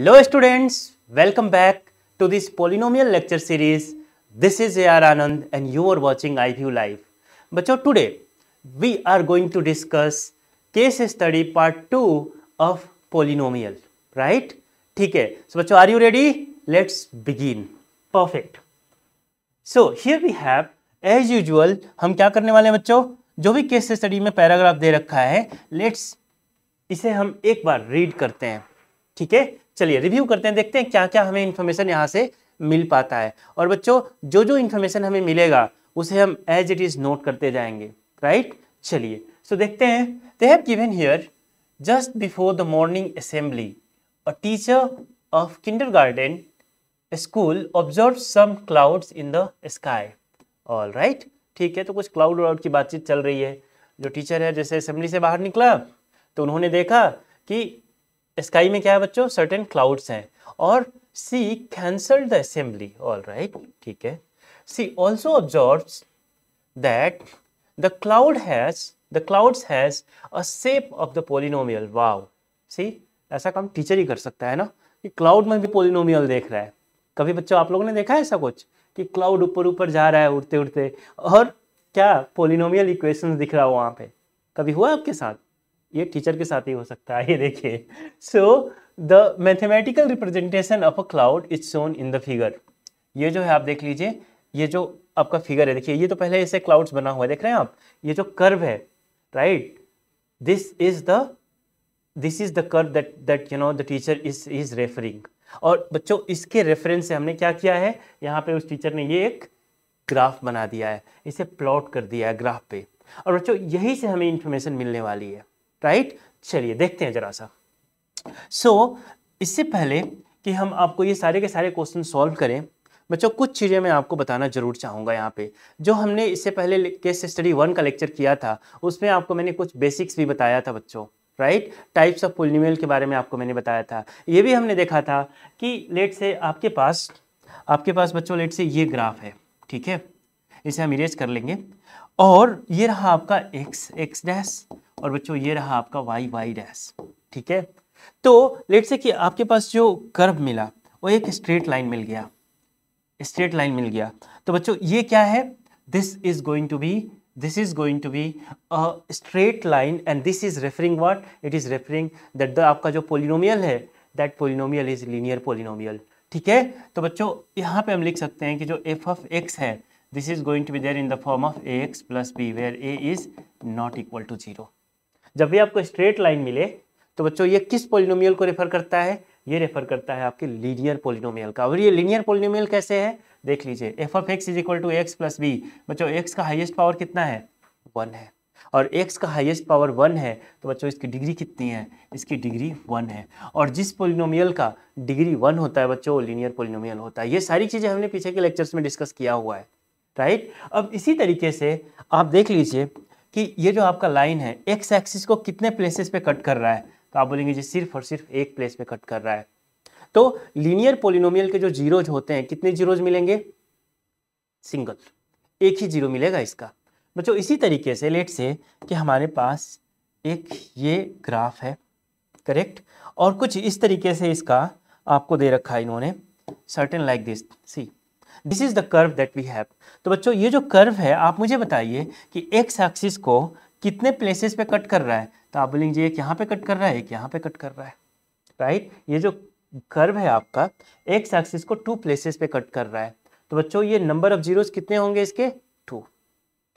Hello students welcome back to this polynomial lecture series this is A R Anand and you are watching I view life बच्चो today we are going to discuss case study part two of polynomial right ठीक है so बच्चों are you ready let's begin perfect so here we have as usual हम क्या करने वाले हैं बच्चों जो भी केस स्टडी में पैराग्राफ दे रखा है लेट्स इसे हम एक बार रीड करते हैं ठीक है चलिए रिव्यू करते हैं देखते हैं क्या क्या हमें इन्फॉर्मेशन यहाँ से मिल पाता है और बच्चों जो जो इन्फॉर्मेशन हमें मिलेगा उसे हम एज इट इज़ नोट करते जाएंगे राइट चलिए सो देखते हैं they have given here before the morning assembly a teacher of kindergarten school observe some clouds in the sky all right ठीक है तो कुछ क्लाउड वाउड की बातचीत चल रही है जो टीचर है जैसे असेंबली से बाहर निकला तो उन्होंने देखा कि स्काई में क्या है बच्चों सर्टेन क्लाउड्स हैं और she cancelled the assembly all right ठीक है she also observe that the cloud has the clouds has a shape of the polynomial wow she ऐसा काम टीचर ही कर सकता है ना कि क्लाउड में भी पोलिनोमियल देख रहा है कभी बच्चों आप लोगों ने देखा है ऐसा कुछ कि क्लाउड ऊपर ऊपर जा रहा है उड़ते उड़ते और क्या पोलिनोमियल इक्वेशंस दिख रहा हो वहाँ पे कभी हुआ आपके साथ ये टीचर के साथ ही हो सकता है ये देखिए so the mathematical representation of a cloud is shown in the figure ये जो है आप देख लीजिए ये जो आपका फिगर है देखिए ये तो पहले ऐसे क्लाउड्स बना हुआ है देख रहे हैं आप ये जो कर्व है right this is the this is the curve that that you know the teacher is is referring और बच्चों इसके रेफरेंस से हमने क्या किया है यहाँ पे उस टीचर ने ये एक ग्राफ बना दिया है इसे प्लॉट कर दिया है ग्राफ पे और बच्चों यही से हमें इन्फॉर्मेशन मिलने वाली है राइट चलिए देखते हैं जरा सा सो so, इससे पहले कि हम आपको ये सारे के सारे क्वेश्चन सॉल्व करें बच्चों कुछ चीज़ें मैं आपको बताना ज़रूर चाहूँगा यहाँ पे जो हमने इससे पहले केस स्टडी वन का लेक्चर किया था उसमें आपको मैंने कुछ बेसिक्स भी बताया था बच्चों राइट टाइप्स ऑफ पोलिनिमल के बारे में आपको मैंने बताया था ये भी हमने देखा था कि लेट से आपके पास आपके पास बच्चों लेट से ये ग्राफ है ठीक है इसे हम इरेज कर लेंगे और ये रहा आपका x x डैश और बच्चों ये रहा आपका y y डैश ठीक है तो लेट से कि आपके पास जो कर्व मिला वो एक स्ट्रेट लाइन मिल गया स्ट्रेट लाइन मिल गया तो बच्चों ये क्या है this is going to be this is going to be straight line and this is referring what it is referring that the आपका जो पोलिनोमियल है that polynomial is linear polynomial ठीक है तो बच्चों यहाँ पे हम लिख सकते हैं कि जो एफ ऑफ एक्स है this is going to be there in the form of ax plus b where a is not equal to zero जब भी आपको स्ट्रेट लाइन मिले तो बच्चों ये किस पोलिनोमियल को रेफर करता है ये रेफर करता है आपके लीनियर पोलिनोमियल का और ये लीनियर पोलिनोमियल कैसे है देख लीजिए F of X is equal to X plus B बच्चों एक्स का हाइएस्ट पावर कितना है वन है और एक्स का हाइएस्ट पावर वन है तो बच्चों इसकी डिग्री कितनी है इसकी डिग्री वन है और जिस पोलिनोमियल का डिग्री वन होता है बच्चों वो लीनियर पोलिनोमियल होता है ये सारी चीज़ें हमने पीछे के लेक्चर्स में डिस्कस किया हुआ है राइट अब इसी तरीके से आप देख लीजिए कि ये जो आपका लाइन है एक्स एक्सिस को कितने प्लेसेस पे कट कर रहा है तो आप बोलेंगे जी सिर्फ और सिर्फ एक प्लेस पे कट कर रहा है तो लीनियर पोलिनोमियल के जो जीरोज होते हैं कितने जीरोज मिलेंगे सिंगल एक ही जीरो मिलेगा इसका बच्चों इसी तरीके से लेट से कि हमारे पास एक ये ग्राफ है करेक्ट और कुछ इस तरीके से इसका आपको दे रखा है इन्होंने certain like this see this is the curve that we have तो बच्चों ये जो कर्व है आप मुझे बताइए कि एक्स एक्सिस को कितने प्लेसेस पे कट कर रहा है तो आप बोलेंगे एक यहाँ पे कट कर रहा है एक यहाँ पे कट कर रहा है राइट ये जो कर्व है आपका एक्स एक्सिस को टू प्लेसेस पे कट कर रहा है तो बच्चों ये नंबर ऑफ जीरोस कितने होंगे इसके टू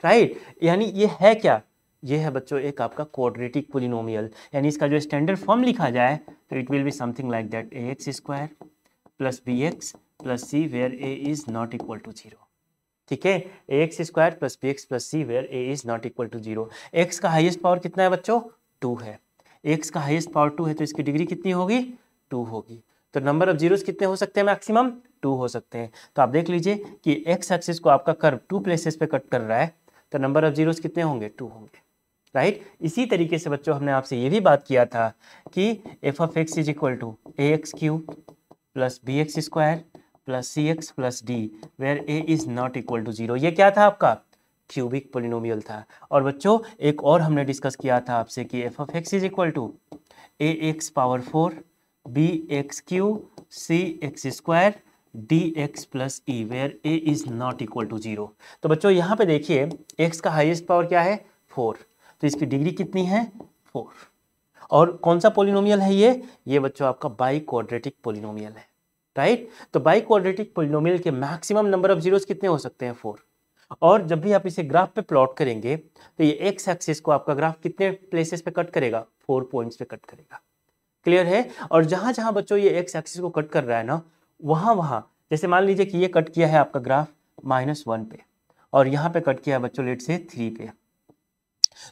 राइट यानी ये है क्या ये है बच्चों एक आपका क्वाड्रेटिक पोलिनोमियल यानी इसका जो स्टैंडर्ड फॉर्म लिखा जाए तो it will be something like that A X square plus B X plus C where A is not equal to zero ठीक है A X square plus B X plus C where A is not equal to zero X का highest power कितना है बच्चों to है x का highest power to है तो इसकी डिग्री कितनी होगी टू होगी तो नंबर ऑफ जीरोस कितने हो सकते हैं मैक्सिमम टू हो सकते हैं तो आप देख लीजिए कि एक्स एक्सिस को आपका कर्व टू प्लेसेस पे कट कर रहा है तो नंबर ऑफ जीरोस कितने होंगे टू होंगे राइट इसी तरीके से बच्चों हमने आपसे ये भी बात किया था कि F of X is equal to A X cube plus B x square plus C X plus D where A is not equal to zero ये क्या था आपका क्यूबिक पोलिनोमियल था और बच्चों एक और हमने डिस्कस किया था आपसे कि F of X is equal to A X power four B X cube C X square D X plus E where A is not equal to zero तो बच्चों यहाँ पे देखिए एक्स का हाइएस्ट पावर क्या है फोर तो इसकी डिग्री कितनी है फोर और कौन सा पोलिनोमियल है ये ये बच्चों आपका बाई क्वाड्रेटिक पोलिनोमियल है राइट तो बाई क्वाड्रेटिक पोलिनोमियल के मैक्सिमम नंबर ऑफ जीरोस कितने हो सकते हैं फोर और जब भी आप इसे ग्राफ पे प्लॉट करेंगे तो ये एक्स एक्सिस को आपका ग्राफ कितने प्लेसेस पे कट करेगा फोर पॉइंट्स पे कट करेगा क्लियर है और जहां जहां बच्चों ये एक्स एक्सिस को कट कर रहा है ना वहां वहां जैसे मान लीजिए कि ये कट किया है आपका ग्राफ माइनस वन पे और यहाँ पे कट किया है बच्चों लेट से थ्री पे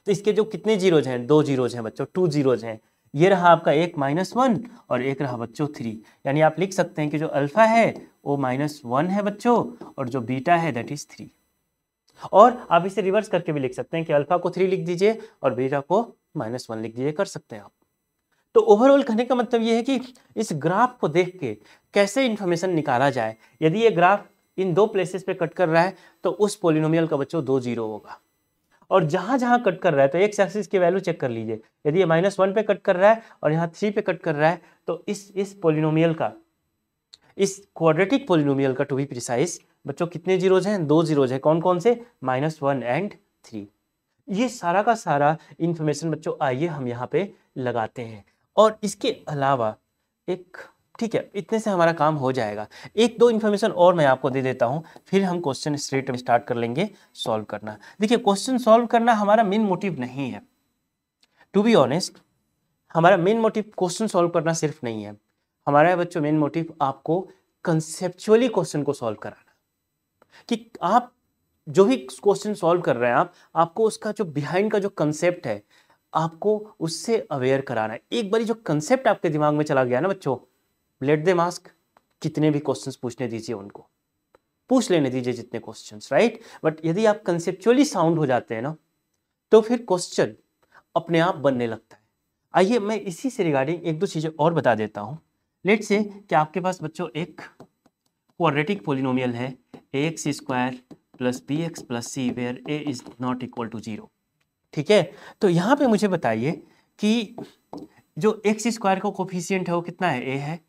तो इसके जो कितने जीरोज हैं दो जीरोज हैं बच्चों टू जीरोज हैं ये रहा आपका एक माइनस वन और एक रहा बच्चों थ्री यानी आप लिख सकते हैं कि जो अल्फ़ा है वो माइनस वन है बच्चों और जो बीटा है दैट इज़ थ्री और आप इसे रिवर्स करके भी लिख सकते हैं कि अल्फ़ा को थ्री लिख दीजिए और बीटा को माइनस वन लिख दीजिए कर सकते हैं आप तो ओवरऑल कहने का मतलब ये है कि इस ग्राफ को देख के कैसे इन्फॉर्मेशन निकाला जाए यदि ये ग्राफ इन दो प्लेसेस पे कट कर रहा है तो उस पोलिनोमियल का बच्चों दो जीरो होगा और जहाँ जहाँ कट कर रहा है तो एक सेक्सिस की वैल्यू चेक कर लीजिए यदि ये माइनस वन पे कट कर रहा है और यहाँ थ्री पे कट कर रहा है तो इस इस पोलिनोमियल का इस क्वाड्रेटिक पोलिनोमियल का टू बी प्रिसाइज बच्चों कितने जीरोज हैं दो जीरोज हैं कौन कौन से माइनस वन एंड थ्री ये सारा का सारा इन्फॉर्मेशन बच्चों आइए हम यहाँ पे लगाते हैं और इसके अलावा एक ठीक है इतने से हमारा काम हो जाएगा एक दो इन्फॉर्मेशन और मैं आपको दे देता हूँ फिर हम क्वेश्चन स्ट्रेट स्टार्ट कर लेंगे सॉल्व करना देखिए क्वेश्चन सॉल्व करना हमारा मेन मोटिव नहीं है टू बी ऑनेस्ट हमारा मेन मोटिव क्वेश्चन सॉल्व करना सिर्फ नहीं है हमारा बच्चों मेन मोटिव आपको कंसेप्चुअली क्वेश्चन को सॉल्व कराना कि आप जो भी क्वेश्चन सॉल्व कर रहे हैं आप आपको उसका जो बिहाइंड का जो कंसेप्ट है आपको उससे अवेयर कराना है एक बार जो कंसेप्ट आपके दिमाग में चला गया ना बच्चों लेट दे मास्क कितने भी क्वेश्चंस पूछने दीजिए उनको पूछ लेने दीजिए जितने क्वेश्चंस राइट बट यदि आप कंसेप्चुअली साउंड हो जाते हैं ना तो फिर क्वेश्चन अपने आप बनने लगता है आइए मैं इसी से रिगार्डिंग एक दो चीज़ें और बता देता हूँ लेट से कि आपके पास बच्चों एक क्वाड्रेटिक पोलिनोमियल है X square plus B X plus C where A is not equal to zero ठीक है तो यहाँ पे मुझे बताइए कि जो एक्स स्क्वायर का कोफिशियंट है वो कितना है ए है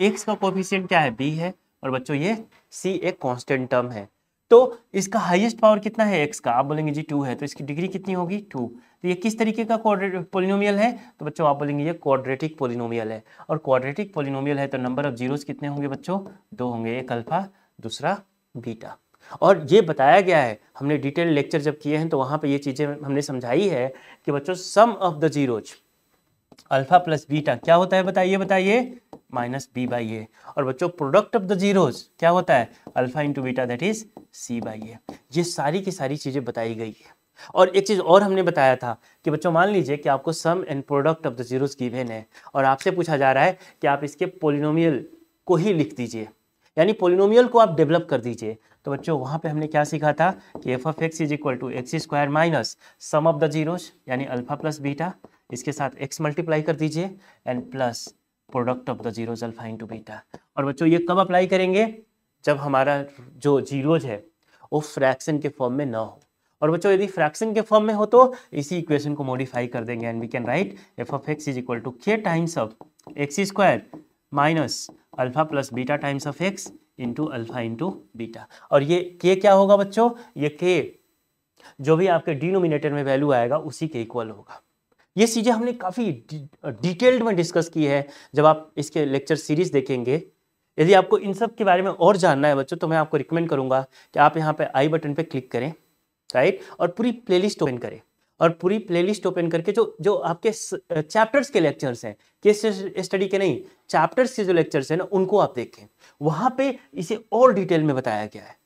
एक्स का कोफिशियंट क्या है बी है और बच्चों ये सी एक कांस्टेंट टर्म है तो इसका हाईएस्ट पावर कितना है एक्स का आप बोलेंगे जी टू है तो इसकी डिग्री कितनी होगी टू तो ये किस तरीके का पोलिनोमियल है तो बच्चों आप बोलेंगे ये क्वाड्रेटिक पोलिनोमियल है और क्वाड्रेटिक पोलिनोमियल है तो नंबर ऑफ जीरोस कितने होंगे बच्चों दो होंगे एक अल्फा दूसरा बीटा और ये बताया गया है हमने डिटेल लेक्चर जब किए हैं तो वहाँ पर ये चीज़ें हमने समझाई है कि बच्चों sum of the zeros alpha plus beta क्या होता है बताइए बताइए माइनस बी बाई ए और बच्चों प्रोडक्ट ऑफ द जीरोज क्या होता है alpha into beta that is C by A ये सारी की सारी चीज़ें बताई गई है और एक चीज़ और हमने बताया था कि बच्चों मान लीजिए कि आपको sum and product of the zeros given है और आपसे पूछा जा रहा है कि आप इसके पोलिनोमियल को ही लिख दीजिए यानी पोलिनोमियल को आप डेवलप कर दीजिए तो बच्चों वहाँ पे हमने क्या सीखा था कि F of X is equal to X square minus sum of the zeros यानी अल्फा प्लस बीटा इसके साथ एक्स मल्टीप्लाई कर दीजिए and plus product of the zeros alpha into beta और बच्चों ये कब अप्लाई करेंगे जब हमारा जो जीरोज है वो फ्रैक्शन के फॉर्म में ना हो और बच्चों यदि फ्रैक्शन के फॉर्म में हो तो इसी इक्वेशन को मॉडिफाई कर देंगे and we can write F of X is equal to K times of x square minus alpha plus beta times of X into alpha into beta और ये के क्या होगा बच्चों ये के जो भी आपके डिनोमिनेटर में वैल्यू आएगा उसी के इक्वल होगा ये चीज़ें हमने काफ़ी डिटेल्ड में डिस्कस की है जब आप इसके लेक्चर सीरीज़ देखेंगे यदि आपको इन सब के बारे में और जानना है बच्चों तो मैं आपको रिकमेंड करूंगा कि आप यहाँ पे आई बटन पे क्लिक करें राइट और पूरी प्लेलिस्ट ओपन करें और पूरी प्लेलिस्ट ओपन करके जो जो आपके चैप्टर्स के लेक्चर्स हैं केस स्टडी के नहीं चैप्टर्स के जो लेक्चर्स हैं ना उनको आप देखें वहाँ पर इसे और डिटेल में बताया गया है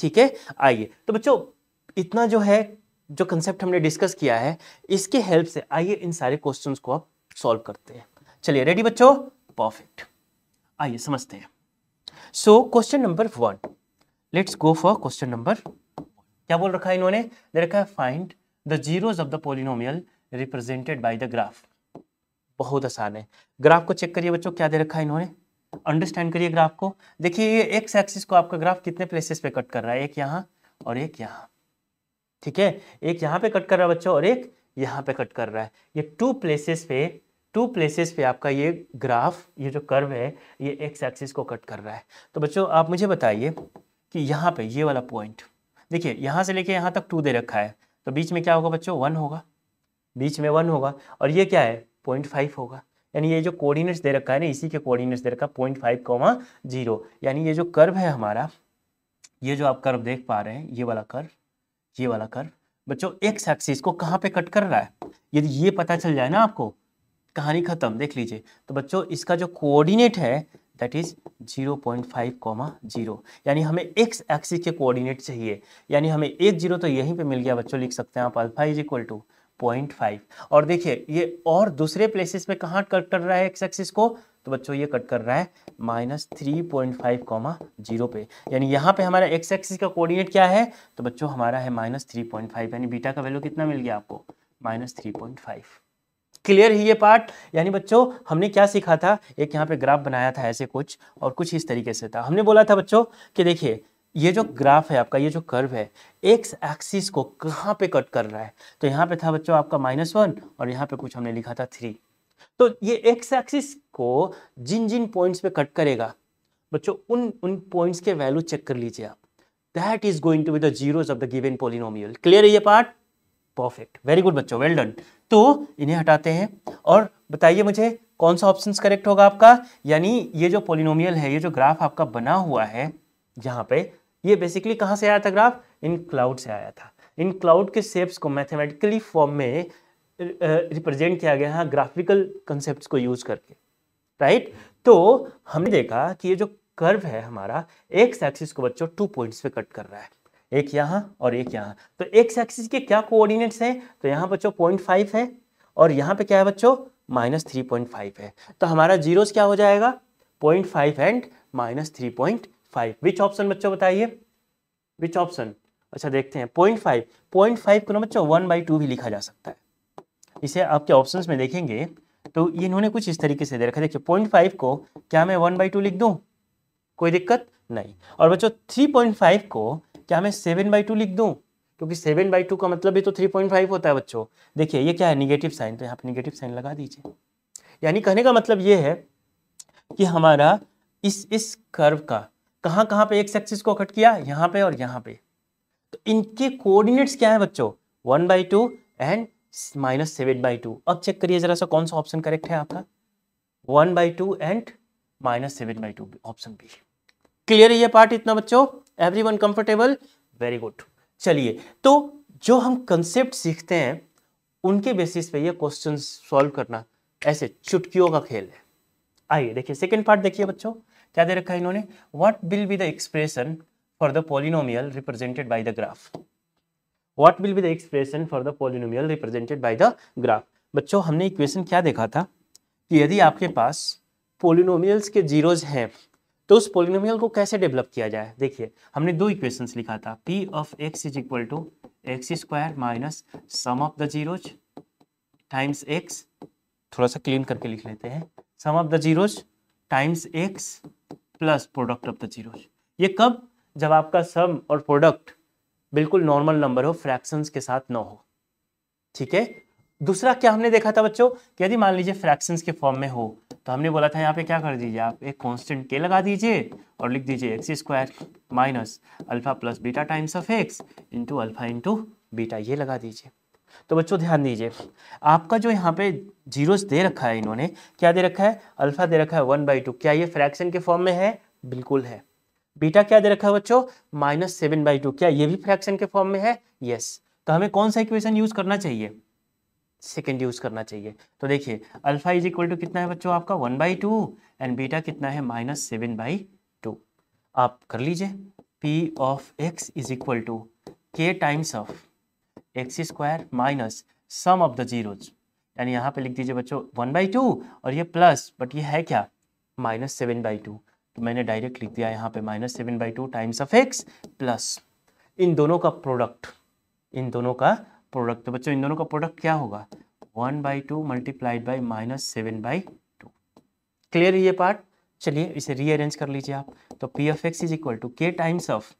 ठीक है आइए तो बच्चों इतना जो है जो कंसेप्ट हमने डिस्कस किया है इसके हेल्प से आइए इन सारे क्वेश्चंस को आप सॉल्व करते हैं चलिए रेडी बच्चों परफेक्ट आइए समझते हैं so question number one let's go for question number क्या बोल रखा है इन्होंने दे रखा है find the zeros of the polynomial represented by the graph बहुत आसान है ग्राफ को चेक करिए बच्चों क्या दे रखा है इन्होंने अंडरस्टैंड करिए ग्राफ को देखिए ये एक्स एक्सिस को आपका ग्राफ कितने प्लेसेस पे कट कर रहा है एक यहाँ और एक यहाँ ठीक है एक यहाँ पे कट कर रहा है बच्चों और एक यहाँ पे कट कर रहा है ये टू प्लेसेस पे टू प्लेसेस पे आपका ये ग्राफ ये जो कर्व है ये एक्स एक्सिस को कट कर रहा है तो बच्चों आप मुझे बताइए कि यहाँ पे ये वाला पॉइंट देखिए यहाँ से लेके यहाँ तक टू दे रखा है तो बीच में क्या होगा बच्चों वन होगा बीच में वन होगा और ये क्या है पॉइंट फाइव होगा यानी ये जो कोऑर्डिनेट्स दे रखा है ना इसी के कोऑर्डिनेट्स दे रखा है पॉइंट फाइव कॉमा जीरो यानी ये जो कर्व है हमारा ये जो आप कर्व देख पा रहे हैं ये वाला कर्व ये वाला कर बच्चों एक्स एक्सिस को कहाँ पे कट कर रहा है यदि ये पता चल जाए ना आपको कहानी खत्म देख लीजिए तो बच्चों इसका जो कोऑर्डिनेट है दैट इज 0.5 कॉमा जीरो यानी हमें एक्स एक्सिस के कोऑर्डिनेट चाहिए यानी हमें एक जीरो तो यहीं पे मिल गया बच्चों लिख सकते हैं आप alpha is equal to point five और देखिए ये और दूसरे प्लेसेस में कहाँ कट कर रहा है एक्स एक्सिस को तो बच्चों ये कट कर रहा है minus three point five comma zero पे यानी यहाँ पे हमारा एक्स एक्सिस का कोऑर्डिनेट क्या है तो बच्चों हमारा है माइनस थ्री पॉइंट फाइव यानी बीटा का वैल्यू कितना मिल गया आपको minus three point five clear ही ये पार्ट यानी बच्चों हमने क्या सीखा था एक यहाँ पे ग्राफ बनाया था ऐसे कुछ और कुछ इस तरीके से था हमने बोला था बच्चों कि देखिए ये जो ग्राफ है आपका ये जो कर्व है एक्स एक्सिस को कहाँ पे कट कर रहा है तो यहाँ पे था बच्चों आपका माइनस वन और यहाँ पे कुछ हमने लिखा था थ्री तो ये एक्स एक्सिस को जिन जिन पॉइंट्स पे कट करेगा बच्चों उन उन पॉइंट्स के वैल्यू चेक कर लीजिए आप that is going to be the zeros of the given polynomial clear है ये पार्ट परफेक्ट वेरी गुड बच्चों वेल डन तो इन्हें हटाते हैं और बताइए मुझे कौन सा ऑप्शन करेक्ट होगा आपका यानी ये जो पोलिनोमियल है ये जो ग्राफ आपका बना हुआ है यहाँ पे ये बेसिकली कहाँ से आया था ग्राफ इन क्लाउड से आया था इन क्लाउड के शेप्स को मैथमेटिकली फॉर्म में रिप्रेजेंट किया गया है ग्राफिकल कंसेप्ट को यूज करके राइट तो हमने देखा कि ये जो कर्व है हमारा एक एक्सिस को बच्चों टू पॉइंट्स पे कट कर रहा है एक यहाँ और एक यहाँ तो एक एक्सिस के क्या कोऑर्डिनेट्स हैं तो यहाँ बच्चों पॉइंट फाइव है और यहाँ पे क्या है बच्चों माइनस थ्री पॉइंट फाइव है तो हमारा जीरोस क्या हो जाएगा point five and minus three point five which option बच्चों बताइए विच ऑप्शन अच्छा देखते हैं पॉइंट फाइव पॉइंट फाइव को ना बच्चों वन बाई टू भी लिखा जा सकता है इसे आपके ऑप्शंस में देखेंगे तो ये इन्होंने कुछ इस तरीके से दे रखा देखिए पॉइंट फाइव को क्या मैं वन बाई टू लिख दूँ कोई दिक्कत नहीं और बच्चों थ्री पॉइंट फाइव को क्या मैं सेवन बाई टू लिख दूँ क्योंकि सेवन बाई टू का मतलब भी तो थ्री पॉइंट फाइव होता है बच्चों देखिए ये क्या है निगेटिव साइन तो यहाँ पर निगेटिव साइन लगा दीजिए यानी कहने का मतलब ये है कि हमारा इस इस कर्व का कहाँ कहाँ पर एक सेक्सिस को कट किया यहाँ पर और यहाँ पर तो इनके कोऑर्डिनेट्स क्या है बच्चों one by two and minus seven by two अब चेक करिए जरा सा कौन सा ऑप्शन करेक्ट है आपका one by two and minus seven by two option B clear ये पार्ट इतना बच्चों everyone comfortable very good चलिए तो जो हम कंसेप्ट सीखते हैं उनके बेसिस पे ये क्वेश्चन सॉल्व करना ऐसे चुटकियों का खेल है आइए देखिए सेकेंड पार्ट देखिए बच्चों क्या दे रखा है इन्होंने what will be the expression for the polynomial represented by the graph what will be the expression for the polynomial represented by the graph बच्चों हमने इक्वेशन क्या देखा था कि यदि आपके पास पोलिनोमियल्स के जीरोज हैं तो उस पोलिनोमियल को कैसे डेवलप किया जाए देखिए हमने दो इक्वेशन लिखा था P of X is equal to X square minus sum of the zeros times X थोड़ा सा क्लीन करके लिख लेते हैं sum of the zeros times X plus product of the zeros ये कब जब आपका सम और प्रोडक्ट बिल्कुल नॉर्मल नंबर हो फ्रैक्शंस के साथ ना हो ठीक है दूसरा क्या हमने देखा था बच्चों कि यदि मान लीजिए फ्रैक्शंस के फॉर्म में हो तो हमने बोला था यहाँ पे क्या कर दीजिए आप एक कांस्टेंट के लगा दीजिए और लिख दीजिए X square minus alpha plus beta times of X into alpha into beta ये लगा दीजिए तो बच्चों ध्यान दीजिए आपका जो यहाँ पे जीरोस दे रखा है इन्होंने क्या दे रखा है अल्फा दे रखा है वन बाई टू क्या ये फ्रैक्शन के फॉर्म में है बिल्कुल है बीटा क्या दे रखा है बच्चों माइनस सेवन बाई टू क्या ये भी फ्रैक्शन के फॉर्म में है यस तो हमें कौन सा इक्वेशन यूज करना चाहिए सेकेंड यूज करना चाहिए तो देखिए अल्फा इज इक्वल टू कितना है बच्चों आपका one by two and beta कितना है माइनस सेवन बाई टू आप कर लीजिए P of X is equal to K times of x square minus sum of the zeros यानी यहाँ पे लिख दीजिए बच्चों वन बाई टू और ये प्लस बट ये है क्या माइनस सेवन बाई टू तो मैंने डायरेक्ट लिख दिया यहाँ पे minus seven by two times of x plus इन दोनों का प्रोडक्ट इन दोनों का प्रोडक्ट तो बच्चों इन दोनों का प्रोडक्ट क्या होगा one by two multiplied by minus seven by two clear ये पार्ट चलिए इसे रीअरेंज कर लीजिए आप तो P of X is equal to K times of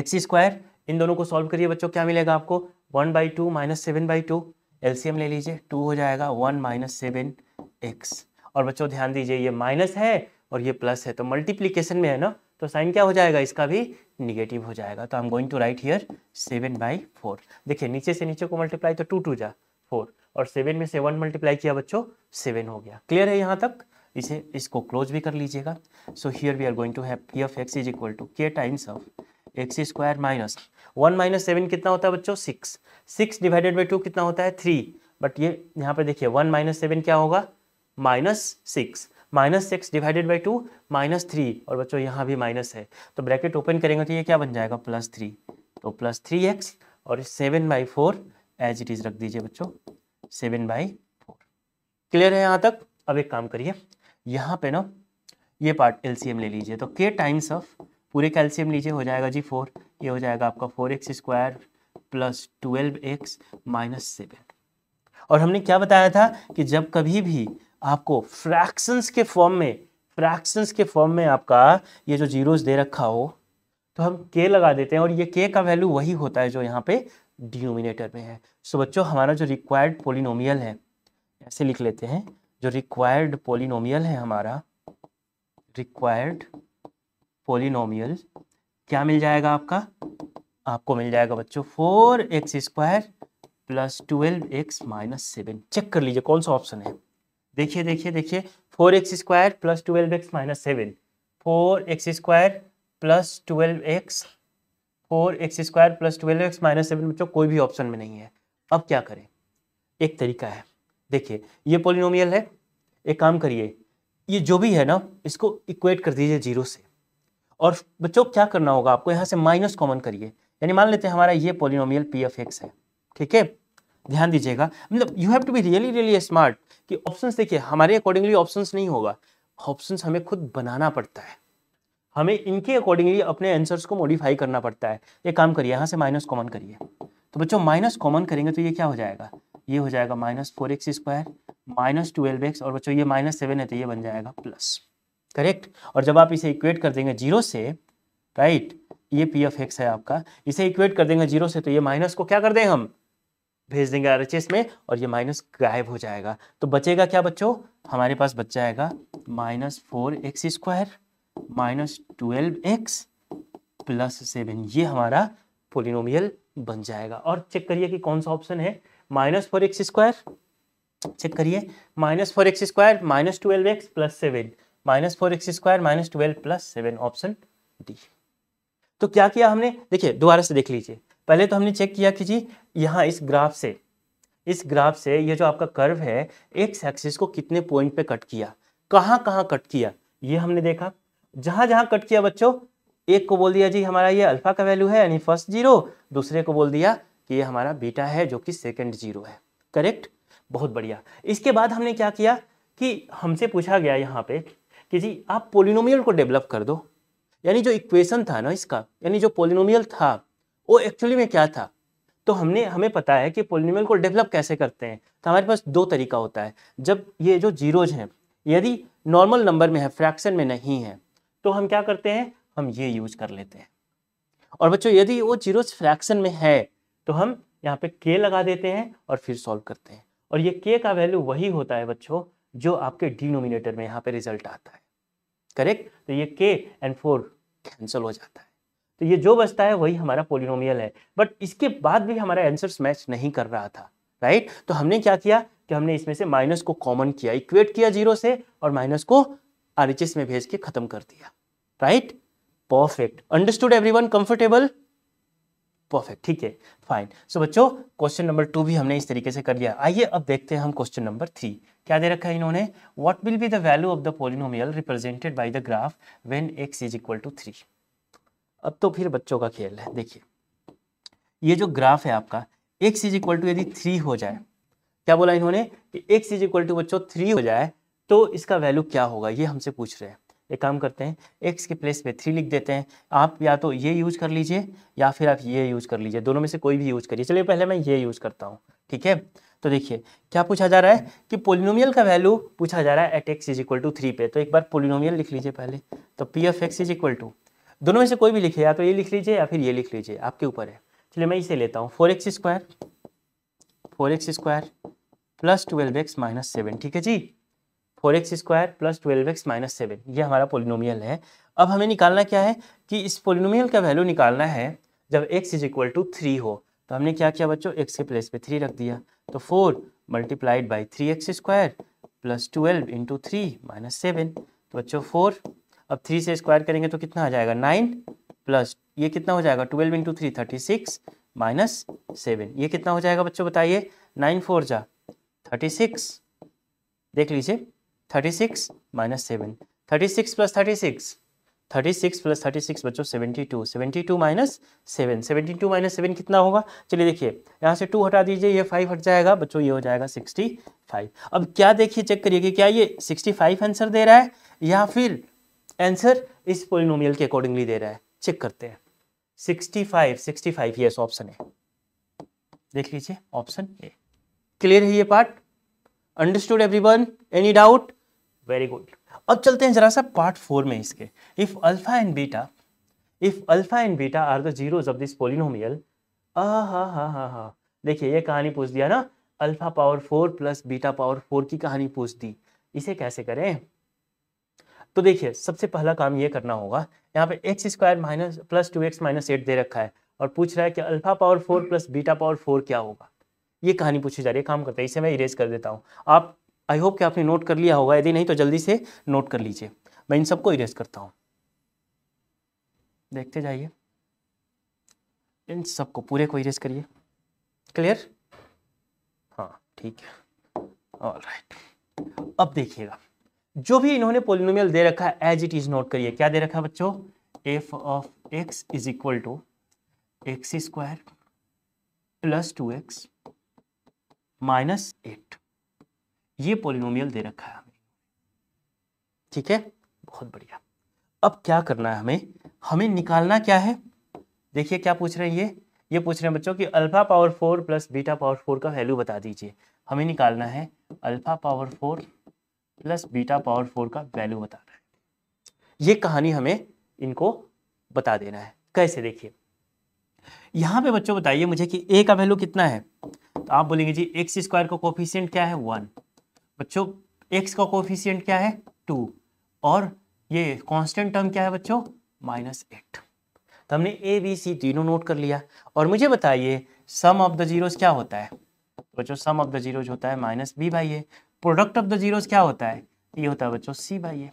x square इन दोनों को सॉल्व करिए बच्चों क्या मिलेगा आपको one by two minus seven by two LCM ले लीजिए टू हो जाएगा वन माइनस सेवन एक्स और बच्चों ध्यान दीजिए ये माइनस है और ये प्लस है तो मल्टीप्लीकेशन में है ना तो साइन क्या हो जाएगा इसका भी निगेटिव हो जाएगा तो I am going to write here seven by four देखिए नीचे से नीचे को मल्टीप्लाई तो टू टू जा फोर और सेवन में से वन मल्टीप्लाई किया बच्चों सेवन हो गया क्लियर है यहाँ तक इसे इसको क्लोज भी कर लीजिएगा so here we are going to have P of X is equal to K times of x square minus one minus seven कितना होता है बच्चों six six divided by two कितना होता है थ्री बट ये यहाँ पर देखिए वन माइनस सेवन क्या होगा minus six minus six divided by two minus three और बच्चों यहाँ भी माइनस है तो ब्रैकेट ओपन करेंगे तो ये क्या बन जाएगा प्लस थ्री तो प्लस थ्री एक्स और seven by four as it is रख दीजिए बच्चों सेवन बाई फोर क्लियर है यहाँ तक अब एक काम करिए यहाँ पे ना ये पार्ट एलसीएम ले लीजिए तो के टाइम्स ऑफ पूरे का एलसीएम लीजिए हो जाएगा जी फोर ये हो जाएगा आपका four X square plus twelve X minus seven और हमने क्या बताया था कि जब कभी भी आपको फ्रैक्शंस के फॉर्म में फ्रैक्शंस के फॉर्म में आपका ये जो जीरोस दे रखा हो तो हम के लगा देते हैं और ये के का वैल्यू वही होता है जो यहाँ पे डिनोमिनेटर में है सो बच्चों हमारा जो रिक्वायर्ड पोलिनोमियल है ऐसे लिख लेते हैं जो रिक्वायर्ड पोलिनोमियल है हमारा रिक्वायर्ड पोलिनोमियल क्या मिल जाएगा आपका आपको मिल जाएगा बच्चों four X square plus twelve X minus seven check कर लीजिए कौन सा ऑप्शन है देखिए देखिए देखिए four X square plus twelve X minus seven four X square plus twelve X four X square plus twelve X minus seven बच्चों कोई भी ऑप्शन में नहीं है अब क्या करें एक तरीका है देखिए ये पोलिनोमियल है एक काम करिए ये जो भी है ना इसको इक्वेट कर दीजिए जीरो से और बच्चों क्या करना होगा आपको यहाँ से माइनस कॉमन करिए यानी मान लेते हैं हमारा ये पोलिनोमियल पी एफ एक्स है ठीक है ध्यान दीजिएगा मतलब you have to be really really smart कि ऑप्शंस देखिए हमारे अकॉर्डिंगली ऑप्शंस नहीं होगा ऑप्शंस हमें खुद बनाना पड़ता है हमें इनके अकॉर्डिंगली अपने आंसर्स को मॉडिफाई करना पड़ता है ये काम करिए यहाँ से माइनस कॉमन करिए तो बच्चों माइनस कॉमन करेंगे तो ये क्या हो जाएगा ये हो जाएगा minus four X square minus twelve X और बच्चों ये माइनस सेवन है तो ये बन जाएगा प्लस करेक्ट और जब आप इसे इक्वेट कर देंगे जीरो से राइट ये पी एफ एक्स है आपका इसे इक्वेट कर देंगे जीरो से तो ये माइनस को क्या कर दें हम भेज देंगे आर में और ये माइनस गायब हो जाएगा तो बचेगा क्या बच्चों हमारे पास बच जाएगा minus four X square minus twelve X plus seven ये हमारा पोलिनोमियल बन जाएगा और चेक करिए कि कौन सा ऑप्शन है minus four X square check करिए minus four X square minus twelve X plus seven minus four X square minus twelve plus seven option D तो क्या किया हमने देखिए दोबारा से देख लीजिए पहले तो हमने चेक किया कि जी यहाँ इस ग्राफ से इस ग्राफ से ये जो आपका कर्व है एक सेक्सिस को कितने पॉइंट पे कट किया कहाँ कहाँ कट किया ये हमने देखा जहां जहां कट किया बच्चों एक को बोल दिया जी हमारा ये अल्फा का वैल्यू है यानी फर्स्ट जीरो दूसरे को बोल दिया कि ये हमारा बीटा है जो कि सेकेंड जीरो है करेक्ट बहुत बढ़िया इसके बाद हमने क्या किया कि हमसे पूछा गया यहाँ पे कि जी आप पोलिनोमियल को डेवलप कर दो यानी जो इक्वेशन था ना इसका यानी जो पोलिनोमियल था वो एक्चुअली में क्या था तो हमने हमें पता है कि पोलिनिमल को डेवलप कैसे करते हैं तो हमारे पास दो तरीका होता है जब ये जो जीरोज हैं यदि नॉर्मल नंबर में है फ्रैक्शन में नहीं है तो हम क्या करते हैं हम ये यूज कर लेते हैं और बच्चों यदि वो जीरोज फ्रैक्शन में है तो हम यहाँ पे के लगा देते हैं और फिर सॉल्व करते हैं और ये के का वैल्यू वही होता है बच्चों जो आपके डिनोमिनेटर में यहाँ पे रिजल्ट आता है करेक्ट तो ये के एंड फोर कैंसिल हो जाता है तो ये जो बचता है वही हमारा पोलिनोमियल है बट इसके बाद भी हमारा एंसर मैच नहीं कर रहा था राइट तो हमने क्या किया कि हमने इसमें से माइनस को कॉमन किया इक्वेट किया जीरो से और माइनस को आर में भेज के खत्म कर दिया right perfect understood one comfortable perfect ठीक है फाइन सो बच्चों क्वेश्चन नंबर टू भी हमने इस तरीके से कर लिया आइए अब देखते हैं हम क्वेश्चन नंबर थ्री क्या दे रखा है इन्होंने what will be the value of the polynomial represented by the graph when X is equal to three अब तो फिर बच्चों का खेल है देखिए ये जो ग्राफ है आपका एक्स इज इक्वल टू यदि थ्री हो जाए क्या बोला इन्होंने कि एक्स इज इक्वल टू बच्चों थ्री हो जाए तो इसका वैल्यू क्या होगा ये हमसे पूछ रहे हैं एक काम करते हैं एक्स के प्लेस पे थ्री लिख देते हैं आप या तो ये यूज कर लीजिए या फिर आप ये यूज कर लीजिए दोनों में से कोई भी यूज करिए चलिए पहले मैं ये यूज करता हूँ ठीक है तो देखिए क्या पूछा जा रहा है कि पोलिनोमियल का वैल्यू पूछा जा रहा है at X is equal to three पे तो एक बार पोलिनोमियल लिख लीजिए पहले तो P of X is equal to दोनों में से कोई भी लिखे या तो ये लिख लीजिए या फिर ये लिख लीजिए आपके ऊपर है चलिए मैं इसे लेता हूँ four X square four X square plus twelve X minus seven ठीक है जी four X square plus twelve X minus seven ये हमारा पोलिनोमियल है अब हमें निकालना क्या है कि इस पोलिनोमियल का वैल्यू निकालना है जब X is equal to three हो तो हमने क्या किया बच्चों एक्स के प्लेस पे थ्री रख दिया तो four multiplied by three X square plus twelve into three minus seven तो बच्चों फोर अब थ्री से स्क्वायर करेंगे तो कितना आ जाएगा नाइन प्लस ये कितना हो जाएगा twelve into three thirty six minus seven ये कितना हो जाएगा बच्चों बताइए नाइन फोर जा थर्टी सिक्स देख लीजिए thirty six minus seven thirty six plus thirty six thirty six plus thirty six बच्चों seventy two seventy two minus seven seventy two minus seven कितना होगा चलिए देखिए यहाँ से टू हटा दीजिए ये फाइव हट जाएगा बच्चों ये हो जाएगा सिक्सटी फाइव अब क्या देखिए चेक करिए कि क्या ये सिक्सटी फाइव आंसर दे रहा है या फिर आंसर इस पोलिनोमियल के अकॉर्डिंगली दे रहा है चेक करते हैं 65 65 यस ऑप्शन है देख लीजिए ऑप्शन ए क्लियर है ये part understood everyone any doubt very good अब चलते हैं जरा सा पार्ट फोर में इसके if alpha and beta if alpha and beta are the zeros of this polynomial आ हा हा हा हा देखिए ये कहानी पूछ दिया ना alpha power four plus beta power four की कहानी पूछ दी इसे कैसे करें तो देखिए सबसे पहला काम ये करना होगा यहाँ पे X square minus plus two X minus eight दे रखा है और पूछ रहा है कि alpha power four plus beta power four क्या होगा ये कहानी पूछी जा रही है काम करते हैं इसे मैं इरेज कर देता हूँ आप आई होप कि आपने नोट कर लिया होगा यदि नहीं तो जल्दी से नोट कर लीजिए मैं इन सबको इरेज करता हूँ देखते जाइए इन सबको पूरे को इरेज करिए क्लियर हाँ ठीक है ऑल राइट अब देखिएगा जो भी इन्होंने पोलिनोमियल दे रखा है एज इट इज नोट करिए क्या दे रखा है बच्चों F of X is equal to X square plus two X minus eight ये पोलिनोमियल दे रखा है हमें ठीक है बहुत बढ़िया अब क्या करना है हमें हमें निकालना क्या है देखिए क्या पूछ रहे हैं ये ये पूछ रहे हैं बच्चों कि alpha power four plus beta power four का वैल्यू बता दीजिए हमें निकालना है alpha power four plus beta power four का वैल्यू बताना है ये कहानी हमें इनको बता देना है कैसे देखिए यहाँ पे बच्चों बताइए मुझे कि ए का वैल्यू कितना है तो आप बोलेंगे जी एक्स स्क्वायर का कोफिशियंट क्या है वन बच्चों एक्स का कोफिशियंट क्या है टू और ये कॉन्स्टेंट टर्म क्या है बच्चों माइनस एट तो हमने ए बी सी तीनों नोट कर लिया और मुझे बताइए सम ऑफ द जीरोज क्या होता है तो बच्चों सम ऑफ द जीरोज होता है minus B by A product of the zeros क्या होता है ये होता है बच्चों C by A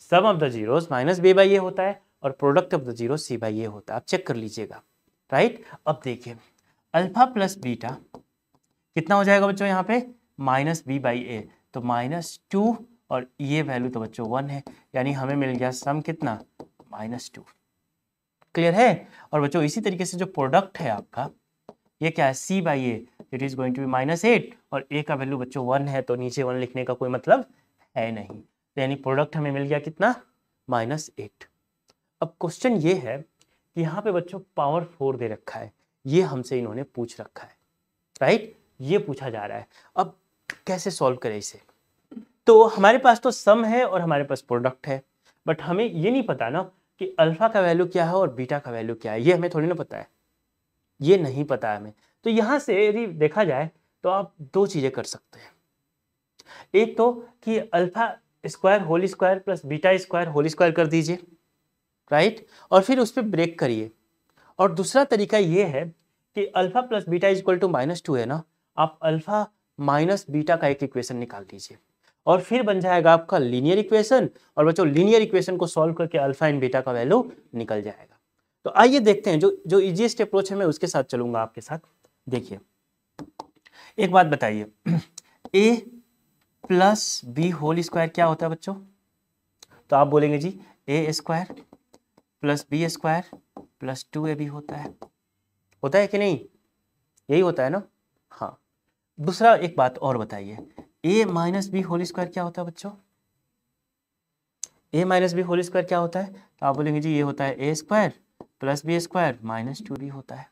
sum of the zeros minus B by A होता है और product of the zero C by A होता है आप चेक कर लीजिएगा राइट अब देखिए अल्फा प्लस बीटा कितना हो जाएगा बच्चों यहाँ पे माइनस बी बाई ए तो माइनस टू और ये e वैल्यू तो बच्चों वन है यानी हमें मिल गया सम कितना माइनस टू क्लियर है और बच्चों इसी तरीके से जो प्रोडक्ट है आपका ये क्या है C by A it is going to be minus eight और ए का वैल्यू बच्चों वन है तो नीचे वन लिखने का कोई मतलब है नहीं तो यानी प्रोडक्ट हमें मिल गया कितना माइनस एट अब क्वेश्चन ये है कि यहाँ पे बच्चों पावर फोर दे रखा है ये हमसे इन्होंने पूछ रखा है राइट ये पूछा जा रहा है अब कैसे सॉल्व करें इसे तो हमारे पास तो सम है और हमारे पास प्रोडक्ट है बट हमें ये नहीं पता ना कि अल्फा का वैल्यू क्या है और बीटा का वैल्यू क्या है ये हमें थोड़ी ना पता है ये नहीं पता है हमें तो यहाँ से यदि देखा जाए तो आप दो चीज़ें कर सकते हैं एक तो कि alpha square whole square plus beta square whole square कर दीजिए राइट और फिर उस पर ब्रेक करिए और दूसरा तरीका ये है कि alpha plus beta is equal to minus two है ना आप अल्फा माइनस बीटा का एक इक्वेशन निकाल दीजिए और फिर बन जाएगा आपका लीनियर इक्वेशन और बच्चों लीनियर इक्वेशन को सॉल्व करके अल्फा एंड बीटा का वैल्यू निकल जाएगा तो आइए देखते हैं जो जो इजिएस्ट अप्रोच है मैं उसके साथ चलूंगा आपके साथ देखिए एक बात बताइए A plus B whole square क्या होता है बच्चों तो आप बोलेंगे जी A square plus B square plus two A B होता है होता है कि नहीं यही होता है ना हाँ दूसरा एक बात और बताइए A minus B whole square क्या होता है बच्चों A minus B whole square क्या होता है तो आप बोलेंगे जी ये होता है A square plus B square minus two B होता है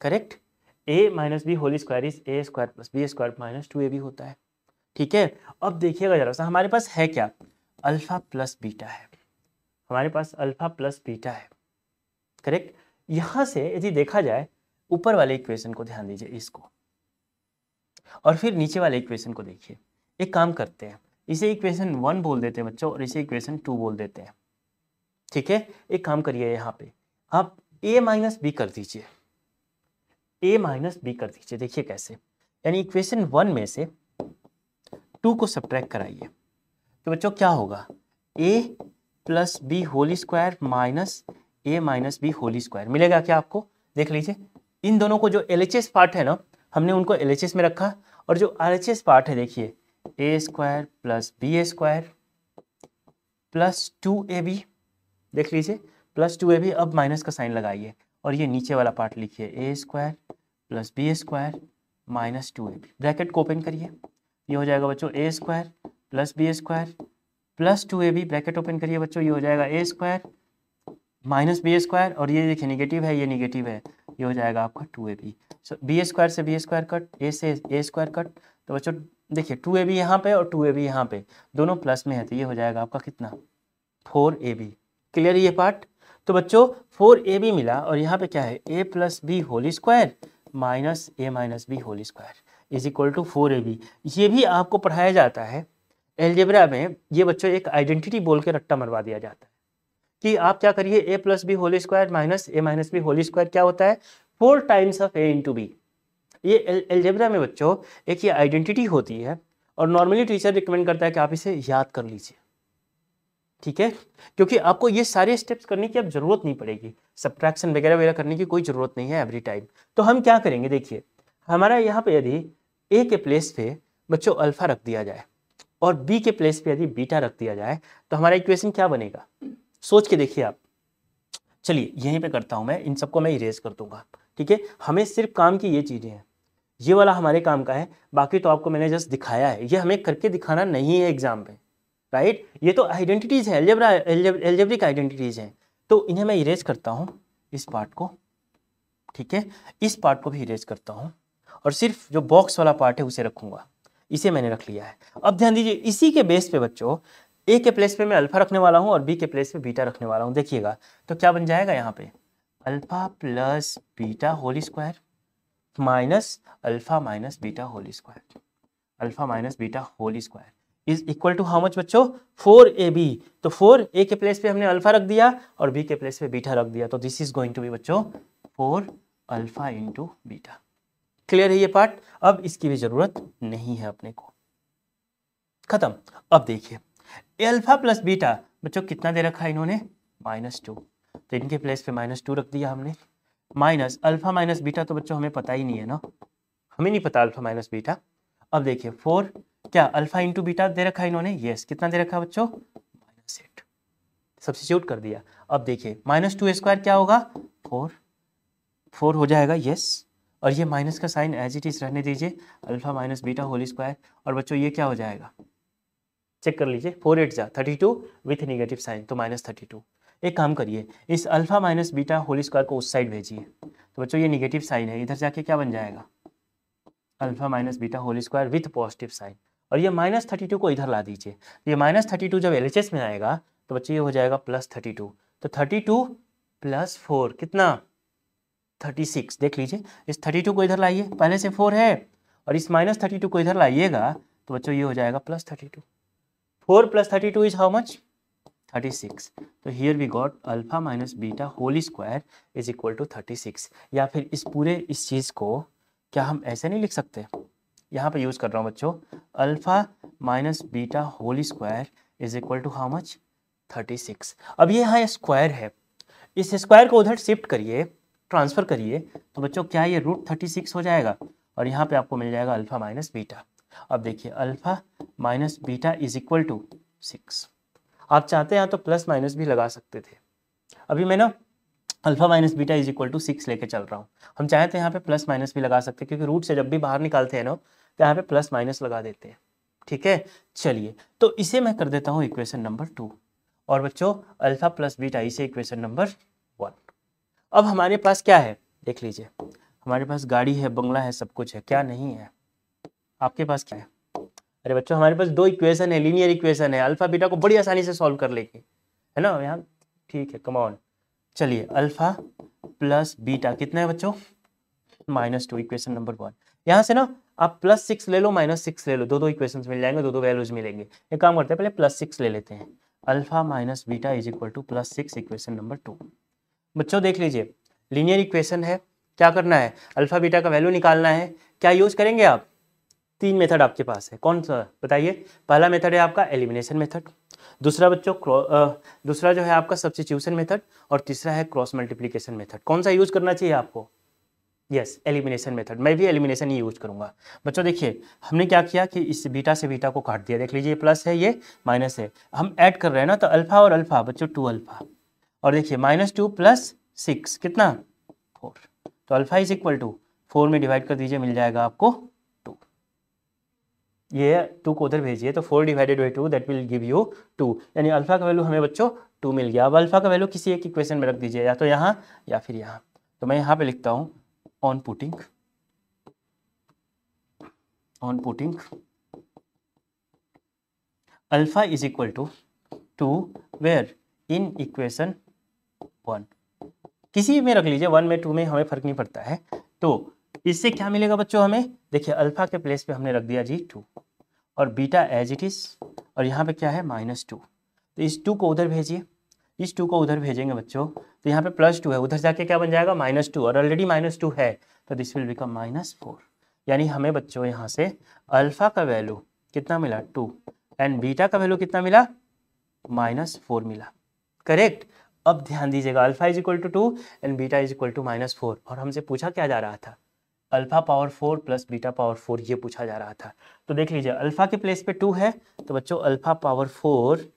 correct A minus B whole square is A square plus B square minus two A भी होता है ठीक है अब देखिएगा जरा सा हमारे पास है क्या अल्फा प्लस बीटा है हमारे पास अल्फा प्लस बीटा है करेक्ट यहाँ से यदि देखा जाए ऊपर वाले इक्वेशन को ध्यान दीजिए इसको और फिर नीचे वाले इक्वेशन को देखिए एक काम करते हैं इसे इक्वेशन वन बोल देते हैं बच्चों और इसे इक्वेशन टू बोल देते हैं ठीक है एक काम करिए यहाँ पे आप ए माइनस बी कर दीजिए ए माइनस बी कर दीजिए देखिए कैसे यानी इक्वेशन वन में से टू को सब्ट्रैक्ट कराइए तो बच्चों क्या होगा A plus B whole square minus A minus B whole square मिलेगा क्या आपको देख लीजिए इन दोनों को जो एल पार्ट है ना हमने उनको एल में रखा और जो आर पार्ट है देखिए A square plus B A square plus two A B देख लीजिए प्लस टू ए बी अब माइनस का साइन लगाइए और ये नीचे वाला पार्ट लिखिए A square plus B square minus two A bracket को ओपन करिए ये हो जाएगा बच्चों A square plus B square plus two A B bracket open करिए बच्चों ये हो जाएगा A square minus B square और ये देखिए निगेटिव है ये निगेटिव है ये हो जाएगा आपका two A B so B square से बी स्क्वायर कट ए से ए स्क्वायर कट तो बच्चों देखिए टू ए बी यहाँ पे और टू ए बी यहाँ पे दोनों प्लस में है तो ये हो जाएगा आपका कितना फोर ए बी क्लियर ये पार्ट तो बच्चों फोर ए बी मिला और यहाँ पे क्या है A plus B whole square minus A minus B whole square is equal to four A B ये भी आपको पढ़ाया जाता है एलजेब्रा में ये बच्चों एक आइडेंटिटी बोल के रट्टा मरवा दिया जाता है कि आप क्या करिए A plus B whole square minus A minus B whole square क्या होता है four times of A into B ये एलजेब्रा में बच्चों एक ये आइडेंटिटी होती है और नॉर्मली टीचर रिकमेंड करता है कि आप इसे याद कर लीजिए ठीक है क्योंकि आपको ये सारे स्टेप्स करने की अब जरूरत नहीं पड़ेगी सब्ट्रैक्शन वगैरह वगैरह करने की कोई ज़रूरत नहीं है एवरी टाइम तो हम क्या करेंगे देखिए हमारा यहाँ पे यदि ए के प्लेस पे बच्चों अल्फ़ा रख दिया जाए और बी के प्लेस पे यदि बीटा रख दिया जाए तो हमारा इक्वेशन क्या बनेगा सोच के देखिए आप चलिए यहीं पर करता हूँ मैं इन सबको मैं इरेज कर दूंगा ठीक है हमें सिर्फ काम की ये चीज़ें हैं ये वाला हमारे काम का है बाकी तो आपको मैंने जस्ट दिखाया है ये हमें करके दिखाना नहीं है एग्जाम में राइट ये तो आइडेंटिटीज़ है एल्जेब्रा एल्जेब्रिक आइडेंटिटीज़ है तो इन्हें मैं इरेज करता हूँ इस पार्ट को ठीक है इस पार्ट को भी इरेज करता हूँ और सिर्फ जो बॉक्स वाला पार्ट है उसे रखूँगा इसे मैंने रख लिया है अब ध्यान दीजिए इसी के बेस पे बच्चों ए के प्लेस पे मैं अल्फा रखने वाला हूँ और बी के प्लेस पे बीटा रखने वाला हूँ देखिएगा तो क्या बन जाएगा यहाँ पे alpha plus beta whole square minus alpha minus beta whole square alpha minus beta whole square is equal to how much बच्चों फोर ए बी तो फोर ए के प्लेस पे हमने अल्फा रख दिया और बी के प्लेस पे बीटा रख दिया तो this is going to be बच्चों four alpha into beta clear है ये पार्ट अब इसकी भी जरूरत नहीं है अपने को खत्म अब देखिए अल्फा प्लस बीटा बच्चों कितना दे रखा है इन्होंने माइनस टू तो इनके प्लेस पे माइनस टू रख दिया हमने माइनस अल्फा माइनस बीटा तो बच्चों हमें पता ही नहीं है ना हमें नहीं पता अल्फा माइनस बीटा अब देखिए फोर क्या अल्फा इंटू बीटा दे रखा इन्होंने यस कितना दे रखा बच्चों माइनस एट सब्सिट्यूट कर दिया अब देखिए माइनस टू स्क्वायर क्या होगा फोर फोर हो जाएगा यस और ये माइनस का साइन एज इट इज रहने दीजिए alpha minus beta whole square और बच्चों ये क्या हो जाएगा चेक कर लीजिए फोर एट जा thirty two with negative sign तो माइनस थर्टी टू एक काम करिए इस alpha minus beta whole square को उस साइड भेजिए तो बच्चों ये निगेटिव साइन है इधर जाके क्या बन जाएगा alpha minus beta whole square with positive sign और ये माइनस थर्टी टू को इधर ला दीजिए ये माइनस थर्टी टू जब एल एच एस में आएगा तो बच्चे ये हो जाएगा प्लस थर्टी टू तो थर्टी टू प्लस फोर कितना थर्टी सिक्स देख लीजिए इस थर्टी टू को इधर लाइए पहले से फोर है और इस माइनस थर्टी टू को इधर लाइएगा तो बच्चों ये हो जाएगा plus thirty two four plus thirty two is how much thirty six तो here we got alpha minus beta whole square is equal to thirty six या फिर इस पूरे इस चीज़ को क्या हम ऐसे नहीं लिख सकते यहाँ पे यूज़ कर रहा हूँ बच्चों alpha minus beta whole square is equal to how much thirty six अब ये यहाँ स्क्वायर है इस स्क्वायर को उधर शिफ्ट करिए ट्रांसफ़र करिए तो बच्चों क्या ये रूट थर्टी सिक्स हो जाएगा और यहाँ पे आपको मिल जाएगा अल्फ़ा माइनस बीटा अब देखिए alpha minus beta is equal to six आप चाहते हैं तो प्लस माइनस भी लगा सकते थे अभी मैं ना alpha minus beta is equal to six लेके चल रहा हूँ हम चाहें तो यहाँ पे प्लस माइनस भी लगा सकते हैं क्योंकि रूट से जब भी बाहर निकालते हैं ना तो यहाँ पे प्लस माइनस लगा देते हैं ठीक है चलिए तो इसे मैं कर देता हूँ इक्वेशन नंबर टू और बच्चों अल्फा प्लस बीटा इसे इक्वेशन नंबर वन अब हमारे पास क्या है देख लीजिए हमारे पास गाड़ी है बंगला है सब कुछ है क्या नहीं है आपके पास क्या है अरे बच्चों हमारे पास दो इक्वेशन है लीनियर इक्वेशन है अल्फा बीटा को बड़ी आसानी से सॉल्व कर लेंगे है ना यहाँ ठीक है कमाउंड चलिए अल्फा प्लस बीटा कितना है बच्चों minus two equation number one यहाँ से ना आप प्लस सिक्स ले लो माइनस सिक्स ले लो दो दो इक्वेशन मिल जाएंगे दो दो वैल्यूज मिलेंगे एक काम करते हैं पहले प्लस सिक्स ले लेते हैं alpha minus beta is equal to plus six equation number two बच्चों देख लीजिए लीनियर इक्वेशन है क्या करना है अल्फा बीटा का वैल्यू निकालना है क्या यूज करेंगे आप तीन मेथड आपके पास है कौन सा बताइए पहला मेथड है आपका एलिमिनेशन मेथड दूसरा बच्चों दूसरा जो है आपका सब्सटीट्यूशन मेथड और तीसरा है क्रॉस मल्टीप्लीकेशन मेथड कौन सा यूज करना चाहिए आपको यस एलिमिनेशन मेथड मैं भी एलिमिनेशन ही यूज करूंगा बच्चों देखिए हमने क्या किया कि इस बीटा से बीटा को काट दिया देख लीजिए प्लस है ये माइनस है हम ऐड कर रहे हैं ना तो अल्फा और अल्फा बच्चों टू अल्फा और देखिए माइनस टू प्लस सिक्स कितना फोर तो alpha is equal to four में डिवाइड कर दीजिए मिल जाएगा आपको ये टू को उधर भेजिए तो four divided by two that will give you two यानी अल्फा का वैल्यू हमें बच्चों टू मिल गया अब अल्फा का वैल्यू किसी एक इक्वेशन में रख दीजिए या तो यहाँ या फिर यहाँ तो मैं यहाँ पे लिखता हूँ on putting on putting alpha is equal to two where in equation one किसी में रख लीजिए वन में टू में हमें फर्क नहीं पड़ता है तो इससे क्या मिलेगा बच्चों हमें देखिए अल्फा के प्लेस पे हमने रख दिया जी टू और बीटा एज इट इज़ और यहाँ पे क्या है माइनस टू तो इस टू को उधर भेजिए इस टू को उधर भेजेंगे बच्चों तो यहाँ पे प्लस टू है उधर जाके क्या बन जाएगा माइनस टू और ऑलरेडी माइनस टू है तो this will become minus four यानी हमें बच्चों यहाँ से अल्फ़ा का वैल्यू कितना मिला टू एंड बीटा का वैल्यू कितना मिला माइनस फोर मिला करेक्ट अब ध्यान दीजिएगा alpha is equal to two and beta is equal to minus four और हमसे पूछा क्या जा रहा था alpha power four plus beta power four ये पूछा जा रहा था तो देख लीजिए अल्फ़ा के प्लेस पे टू है तो बच्चों alpha power four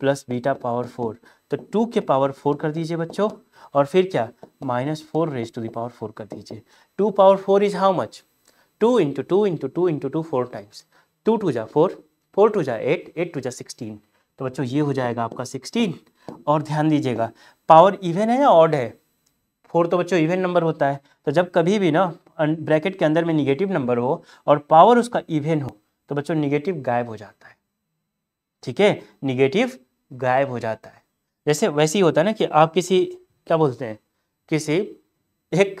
plus beta power four तो टू के पावर फोर कर दीजिए बच्चों और फिर क्या minus four raise to the power four कर दीजिए two power four is how much two into two into two into two four times two two जा फोर फोर टू जा एट एट टू जा सिक्सटीन तो बच्चों ये हो जाएगा आपका सिक्सटीन और ध्यान दीजिएगा पावर इवन है या ऑड है फोर तो बच्चों इवन नंबर होता है तो जब कभी भी ना ब्रैकेट के अंदर में निगेटिव नंबर हो और पावर उसका इवेन हो तो बच्चों निगेटिव गायब हो जाता है ठीक है निगेटिव गायब हो जाता है जैसे वैसे ही होता है ना कि आप किसी क्या बोलते हैं किसी एक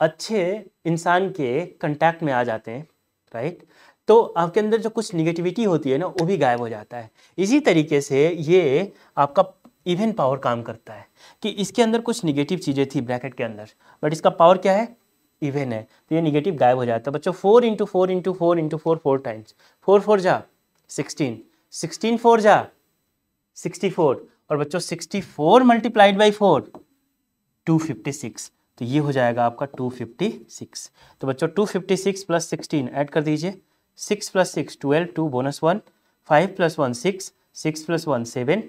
अच्छे इंसान के कंटैक्ट में आ जाते हैं राइट तो आपके अंदर जो कुछ निगेटिविटी होती है ना वो भी गायब हो जाता है इसी तरीके से ये आपका इवेन पावर काम करता है कि इसके अंदर कुछ निगेटिव चीज़ें थी ब्रैकेट के अंदर बट इसका पावर क्या है इवन है तो ये निगेटिव गायब हो जाता है तो बच्चों four into four into four into four four times four four जा सिक्सटीन सिक्सटीन फोर जा सिक्सटी फोर और बच्चों sixty four multiplied by four two fifty six तो ये हो जाएगा आपका टू फिफ्टी सिक्स तो बच्चों two fifty six plus sixteen add कर दीजिए six plus six twelve two bonus one five plus one six six plus one seven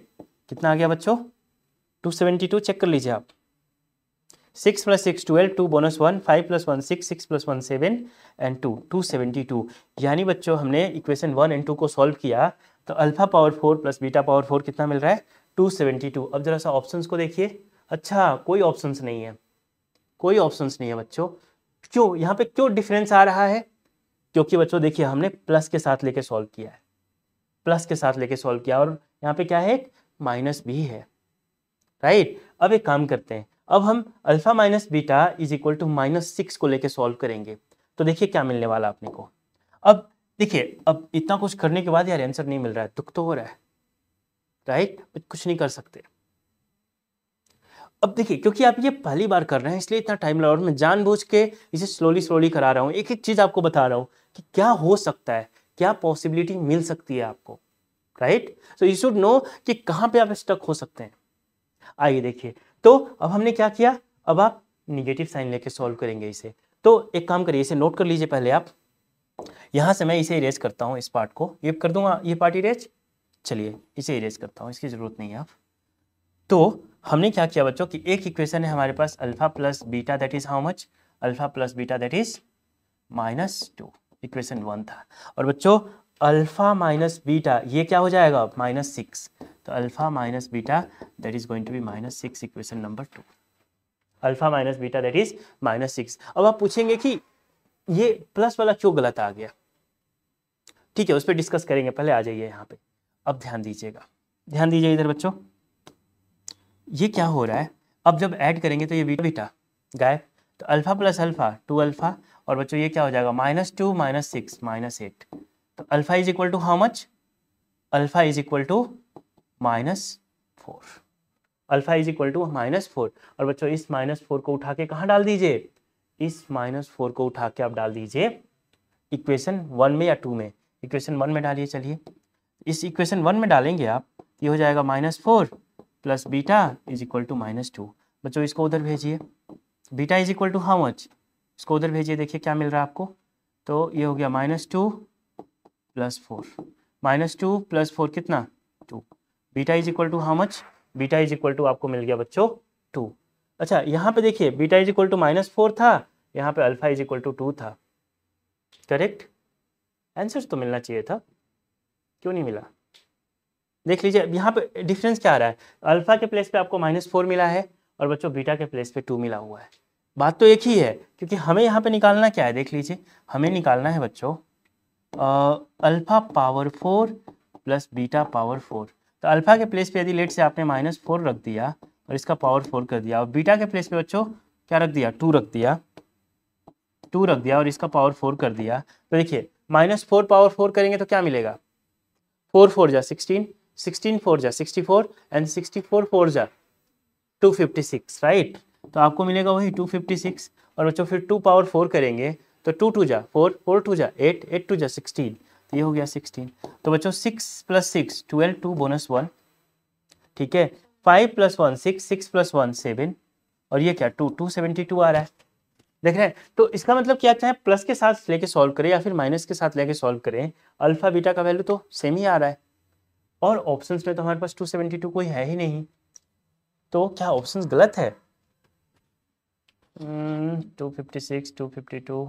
कितना आ गया बच्चों टू सेवेंटी टू चेक कर लीजिए आप six plus six twelve two bonus one five plus one six six plus one seven and two two seventy two यानी बच्चों हमने इक्वेशन वन एंड टू को सॉल्व किया तो alpha power four plus beta power four कितना मिल रहा है टू सेवेंटी टू अब जरा सा ऑप्शन को देखिए अच्छा कोई ऑप्शन नहीं है कोई ऑप्शन नहीं है बच्चों क्यों यहाँ पे क्यों डिफरेंस आ रहा है क्योंकि बच्चों देखिए हमने प्लस के साथ लेके सॉल्व किया है प्लस के साथ लेके सॉल्व किया और यहाँ पे क्या है माइनस भी है राइट अब एक काम करते हैं अब हम alpha minus beta is equal to minus six को लेके सॉल्व करेंगे तो देखिए क्या मिलने वाला अपने को अब देखिए अब इतना कुछ करने के बाद यार आंसर नहीं मिल रहा है दुख तो हो रहा है राइट कुछ नहीं कर सकते अब देखिए क्योंकि आप ये पहली बार कर रहे हैं इसलिए इतना टाइम लगा और मैं जानबूझ के इसे स्लोली स्लोली करा रहा हूँ एक एक चीज़ आपको बता रहा हूँ कि क्या हो सकता है क्या पॉसिबिलिटी मिल सकती है आपको right so you should know कि कहाँ पे आप स्टक हो सकते हैं आइए देखिए तो अब हमने क्या किया अब आप निगेटिव साइन लेके सॉल्व करेंगे इसे तो एक काम करिए इसे नोट कर लीजिए पहले आप यहाँ से मैं इसे इरेज करता हूँ इस पार्ट को ये कर दूंगा ये पार्ट इरेज चलिए इसे इरेज करता हूँ इसकी ज़रूरत नहीं है आप तो हमने क्या किया बच्चों कि एक इक्वेशन है हमारे पास alpha plus beta that is how much alpha plus beta that is minus two equation one था और बच्चों अल्फा माइनस बीटा ये क्या हो जाएगा माइनस सिक्स तो alpha minus beta that is going to be minus six equation number two alpha minus beta that is minus six अब आप पूछेंगे कि ये प्लस वाला क्यों गलत आ गया ठीक है उस पर डिस्कस करेंगे पहले आ जाइए यहाँ पे अब ध्यान दीजिएगा ध्यान दीजिए इधर बच्चों ये क्या हो रहा है अब जब ऐड करेंगे तो ये बीटा बीटा गायब तो alpha plus alpha two alpha और बच्चों ये क्या हो जाएगा minus two minus six minus eight तो alpha is equal to how much alpha is equal to minus four alpha is equal to minus four और बच्चों इस माइनस फोर को उठा के कहाँ डाल दीजिए इस माइनस फोर को उठा के आप डाल दीजिए इक्वेशन वन में या टू में इक्वेशन वन में डालिए चलिए इस इक्वेशन वन में डालेंगे आप ये हो जाएगा minus four plus beta is equal to minus two बच्चों इसको उधर भेजिए beta is equal to how much इसको उधर भेजिए देखिए क्या मिल रहा है आपको तो ये हो गया minus two plus four minus two plus four कितना two beta is equal to how much beta is equal to आपको मिल गया बच्चों टू अच्छा यहाँ पे देखिए beta is equal to minus four था यहाँ पे alpha is equal to two था करेक्ट आंसर तो मिलना चाहिए था क्यों नहीं मिला देख लीजिए अब यहाँ पे डिफरेंस क्या आ रहा है अल्फा के प्लेस पे आपको माइनस फोर मिला है और बच्चों बीटा के प्लेस पे टू मिला हुआ है बात तो एक ही है क्योंकि हमें यहाँ पे निकालना क्या है देख लीजिए हमें निकालना है बच्चों alpha power four plus beta power four तो अल्फा के प्लेस पे यदि लेट से आपने माइनस फोर रख दिया और इसका पावर फोर कर दिया और बीटा के प्लेस पे बच्चों क्या रख दिया टू रख दिया टू रख दिया और इसका पावर फोर कर दिया तो देखिए माइनस फोर पावर फोर करेंगे तो क्या मिलेगा फोर फोर जा सिक्सटीन सिक्सटीन फोर जा sixty four and sixty four four जा टू फिफ्टी सिक्स राइट तो आपको मिलेगा वही टू फिफ्टी सिक्स और बच्चों फिर टू पावर फोर करेंगे तो टू टू जा फोर फोर टू जा एट एट टू जा सिक्सटीन ये हो गया सिक्सटीन तो बच्चों six plus six twelve two bonus one ठीक है five plus one six six plus one seven और ये क्या टू टू सेवेंटी टू आ रहा है देख रहे हैं तो इसका मतलब क्या चाहे प्लस के साथ लेके सॉल्व करें या फिर माइनस के साथ लेके सॉल्व करें अल्फा बीटा का वैल्यू तो सेम ही आ रहा है और ऑप्शंस में तो हमारे पास 272 कोई है ही नहीं तो क्या ऑप्शंस गलत है two fifty six two fifty two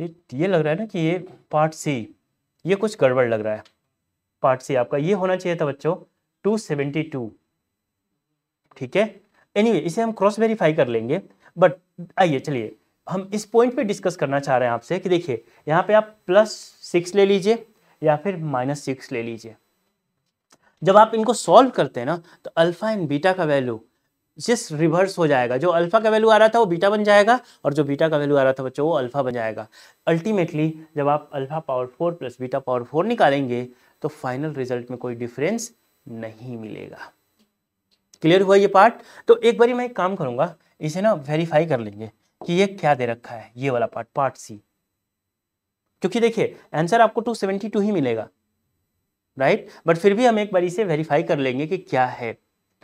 ये ये लग रहा है ना कि ये पार्ट सी ये कुछ गड़बड़ लग रहा है पार्ट सी आपका ये होना चाहिए था बच्चों टू सेवेंटी टू ठीक है एनीवे anyway, इसे हम क्रॉस वेरीफाई कर लेंगे बट आइए चलिए हम इस पॉइंट पे डिस्कस करना चाह रहे हैं आपसे कि देखिए यहाँ पे आप प्लस सिक्स ले लीजिए या फिर माइनस सिक्स ले लीजिए जब आप इनको सॉल्व करते हैं ना तो अल्फा एंड बीटा का वैल्यू जस्ट रिवर्स हो जाएगा जो अल्फा का वैल्यू आ रहा था वो बीटा बन जाएगा और जो बीटा का वैल्यू आ रहा था बच्चों वो अल्फा बन जाएगा अल्टीमेटली जब आप alpha power four plus beta power four निकालेंगे तो फाइनल रिजल्ट में कोई डिफरेंस नहीं मिलेगा क्लियर हुआ ये पार्ट तो एक बारी मैं एक काम करूंगा इसे ना वेरीफाई कर लेंगे कि ये क्या दे रखा है ये वाला पार्ट पार्ट सी क्योंकि देखिए आंसर आपको 272 ही मिलेगा राइट बट फिर भी हम एक बार इसे वेरीफाई कर लेंगे कि क्या है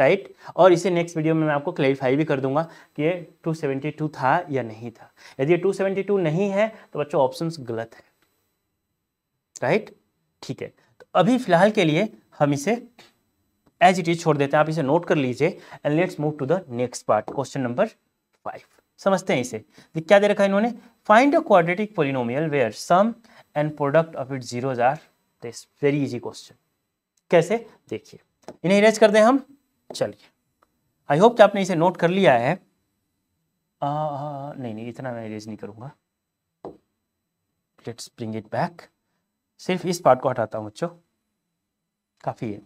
राइट और इसे नेक्स्ट वीडियो में मैं आपको क्लैरिफाई भी कर दूंगा कि ये 272 था या नहीं था यदि ये 272 नहीं है तो बच्चों ऑप्शन गलत है राइट ठीक है तो अभी फिलहाल के लिए हम इसे एज इट इज छोड़ देते हैं आप इसे नोट कर लीजिए and let's move to the next part question number five समझते हैं इसे क्या दे रखा है इन्होंने find a quadratic polynomial where sum and product of it zero very easy question कैसे देखिए इन्हें इरेज कर दें हम चलिए आई होप कि आपने इसे नोट कर लिया है आ, नहीं नहीं इतना मैं रेज नहीं करूँगा लेट्स ब्रिंग इट बैक सिर्फ इस पार्ट को हटाता हूँ बच्चों काफ़ी है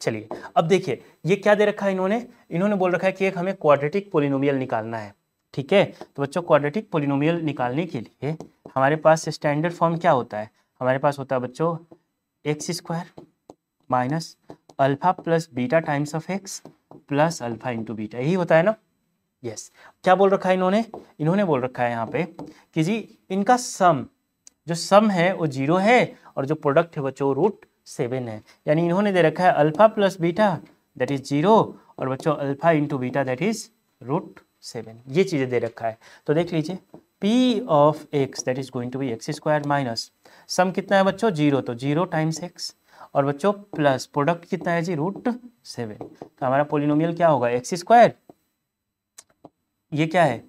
चलिए अब देखिए ये क्या दे रखा है इन्होंने इन्होंने बोल रखा है कि एक हमें क्वाड्रेटिक पोलिनोमियल निकालना है ठीक है तो बच्चों क्वाड्रेटिक पोलिनोमियल निकालने के लिए हमारे पास स्टैंडर्ड फॉर्म क्या होता है हमारे पास होता है बच्चों x square minus alpha plus beta times of x plus alpha into beta यही होता है ना यस yes. क्या बोल रखा है इन्होंने इन्होंने बोल रखा है यहाँ पे कि जी इनका सम जो सम है वो जीरो है और जो प्रोडक्ट है बच्चों रूट सेवन है यानी इन्होंने दे रखा है alpha plus beta that is zero और बच्चों alpha into beta that is root seven ये चीज़ें दे रखा है तो देख लीजिए P of x that is going to be x square minus sum कितना है बच्चों जीरो तो जीरो टाइम्स एक्स और बच्चों प्लस प्रोडक्ट कितना है जी रूट सेवन तो हमारा पोलिनोमियल क्या होगा एक्स स्क्वायर ये क्या है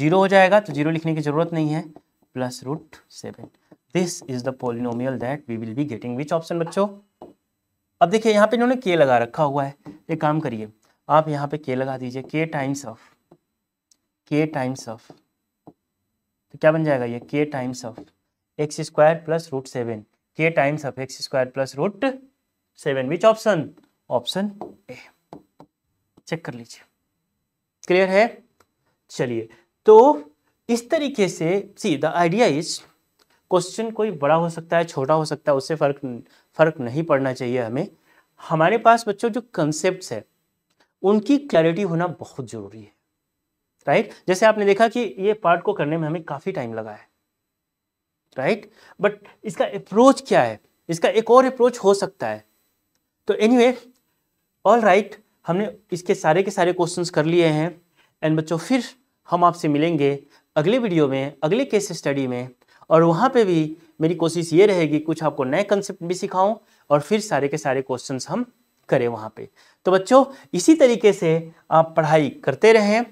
जीरो हो जाएगा तो जीरो लिखने की जरूरत नहीं है plus root seven this is the polynomial that we will be getting which option बच्चों अब देखिए यहाँ पे इन्होंने के लगा रखा हुआ है एक काम करिए आप यहाँ पे के लगा दीजिए k times of k times of तो क्या बन जाएगा ये k times of x square plus root seven k times of x square plus root seven which option option A check कर लीजिए क्लियर है चलिए तो इस तरीके से see the idea is question कोई बड़ा हो सकता है छोटा हो सकता है उससे फर्क फर्क नहीं पड़ना चाहिए हमें हमारे पास बच्चों जो कंसेप्ट है उनकी क्लैरिटी होना बहुत ज़रूरी है राइट जैसे आपने देखा कि ये पार्ट को करने में हमें काफ़ी टाइम लगा है राइट बट इसका अप्रोच क्या है इसका एक और अप्रोच हो सकता है तो एनी वे ऑल राइट हमने इसके सारे के सारे क्वेश्चंस कर लिए हैं एंड बच्चों फिर हम आपसे मिलेंगे अगले वीडियो में अगले केस स्टडी में और वहाँ पे भी मेरी कोशिश ये रहेगी कुछ आपको नए कंसेप्ट भी सिखाऊं और फिर सारे के सारे क्वेश्चंस हम करें वहाँ पे तो बच्चों इसी तरीके से आप पढ़ाई करते रहें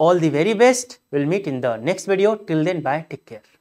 all the very best will meet in the next video till then bye take care